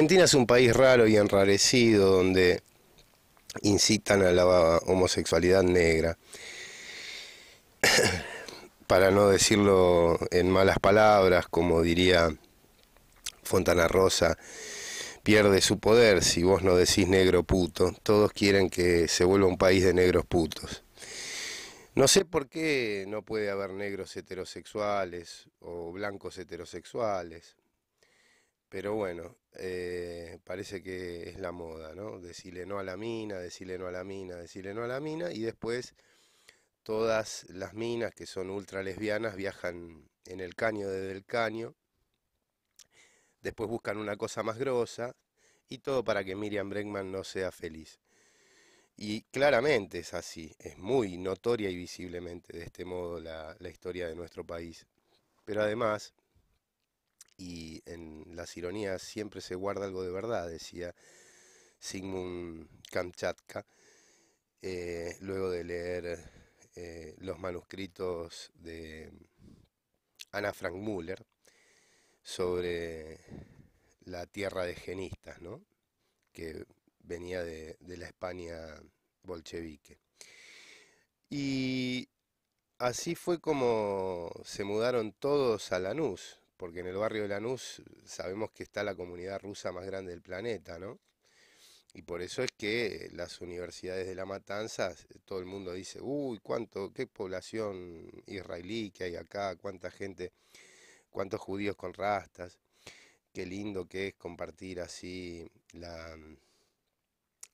Argentina es un país raro y enrarecido donde incitan a la homosexualidad negra. Para no decirlo en malas palabras, como diría Fontana Rosa, pierde su poder si vos no decís negro puto. Todos quieren que se vuelva un país de negros putos. No sé por qué no puede haber negros heterosexuales o blancos heterosexuales pero bueno, eh, parece que es la moda, ¿no? Decirle no a la mina, decirle no a la mina, decirle no a la mina, y después todas las minas que son ultra lesbianas viajan en el caño desde el caño, después buscan una cosa más grosa, y todo para que Miriam Bregman no sea feliz. Y claramente es así, es muy notoria y visiblemente de este modo la historia de nuestro país. Pero además, y en las ironías siempre se guarda algo de verdad, decía Sigmund Kamchatka, eh, luego de leer eh, los manuscritos de Ana Frank Müller sobre la tierra de genistas, ¿no? que venía de, de la España bolchevique. Y así fue como se mudaron todos a Lanús, porque en el barrio de Lanús sabemos que está la comunidad rusa más grande del planeta, ¿no? Y por eso es que las universidades de La Matanza, todo el mundo dice, uy, cuánto, qué población israelí que hay acá, cuánta gente, cuántos judíos con rastas, qué lindo que es compartir así la,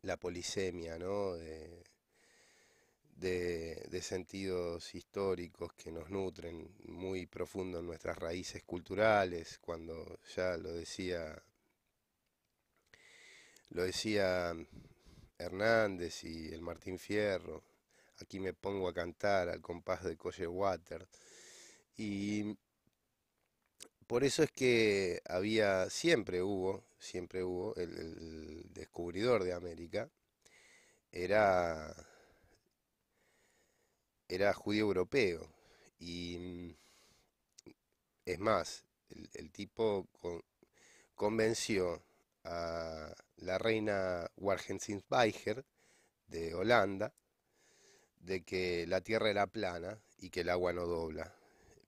la polisemia, ¿no? de, sentidos históricos que nos nutren muy profundo en nuestras raíces culturales, cuando ya lo decía, lo decía Hernández y el Martín Fierro, aquí me pongo a cantar al compás de Colle Water, y por eso es que había, siempre hubo, siempre hubo, el descubridor de América, era era judío europeo. Y mm, es más, el, tipo convenció a la reina Weiger de Holanda de que la tierra era plana y que el agua no dobla.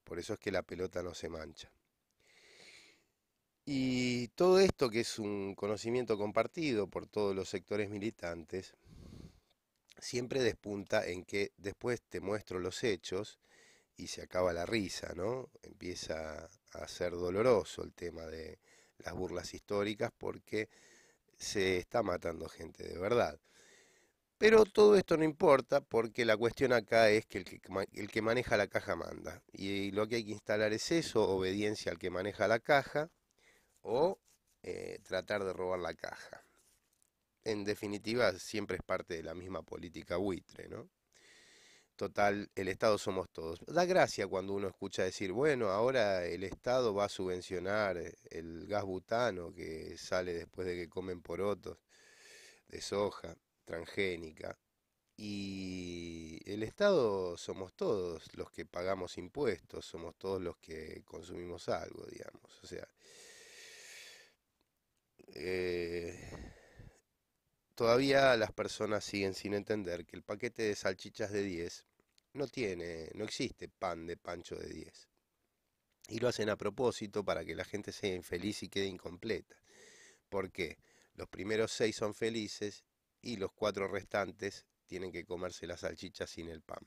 Por eso es que la pelota no se mancha. Y todo esto que es un conocimiento compartido por todos los sectores militantes, siempre despunta en que después te muestro los hechos y se acaba la risa, ¿no? Empieza a ser doloroso el tema de las burlas históricas porque se está matando gente de verdad. Pero todo esto no importa porque la cuestión acá es que el que, maneja la caja manda. Y lo que hay que instalar es eso, obediencia al que maneja la caja o eh, tratar de robar la caja en definitiva siempre es parte de la misma política buitre, ¿no? Total, el Estado somos todos. Da gracia cuando uno escucha decir, bueno, ahora el Estado va a subvencionar el gas butano que sale después de que comen porotos de soja transgénica. Y el Estado somos todos los que pagamos impuestos, somos todos los que consumimos algo, digamos. O sea, eh, todavía las personas siguen sin entender que el paquete de salchichas de 10 no tiene, no existe pan de pancho de 10. Y lo hacen a propósito para que la gente sea infeliz y quede incompleta. Porque Los primeros seis son felices y los cuatro restantes tienen que comerse las salchichas sin el pan.